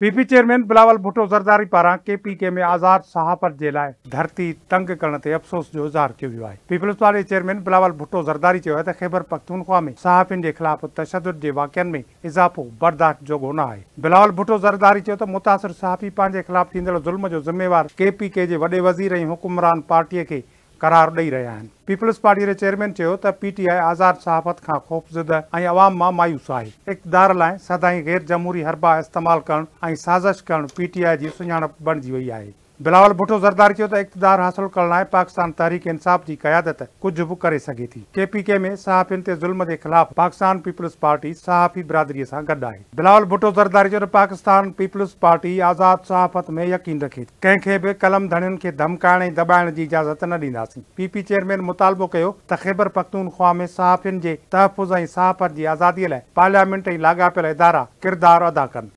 PP chairman Bilawal Bhutto Zardari पारा K P के में आजाद सहाफ़त के लिए धरती तंग करण से अफ़सोस जो इजहार किया है People's Party chairman Bilawal Bhutto Zardari है ख़ैबर पख्तूनख्वा में सहाफिन के खिलाफ तशद के वाक्य में इज़ाफ़ो बर्दाश्त जोॻो न आहे बिलावल भुट्टो ज़रदारी तो त मुतासिर सहाफ़ी पंहिंजे खिलाफ ज़ुल्म जो जिम्मेवार के पी के वे वज़ीर हुकुमरान पार्टी के करार ॾेई रहिया आहिनि पीपल्स पार्टी जे चेयरमैन चयो त पीटीआई आज़ाद सहाफ़त खां ख़ौफ़ज़िद ऐं आवाम मां मायूस आहे इक़्तदार लाइ सदाई गै़र जमूरी हरबा इस्तेमालु करणु ऐं साज़िश करणु पीटीआई जी सुञाणप बणजी वई आहे बिलावल भुट्टो जरदार चयो त इक़्तदार हासिलु करण लाइ पाकिस्तान तहरीक इंसाफ़ जी क़यादत कुझु बि करे सघे थी के पी के में सहाफ़नि ते ज़ुल्म जे ख़िलाफ़ पाकिस्तान पीपल्स पार्टी सहाफ़ी बि सां गॾु आहे बिलावल भुट्टो ज़रदारी चयो त पाकिस्तान पीपल्स पार्टी आज़ादु सहाफ़त में यकीन रखे कंहिंखे बि कलम धणियुनि खे धमकाइण ऐं दॿाइण जी इजाज़त न ॾींदासीं पी चेयरमैन मुतालबो कयो त ख़ैबर पख़्तूनख़्वा में सहाफ़नि जे तहफ़ुज़ ऐं सहाफ़त जी आज़ादीअ लाइ पार्लियामेंट ई लाॻापियल इदारा किरदारु अदा कनि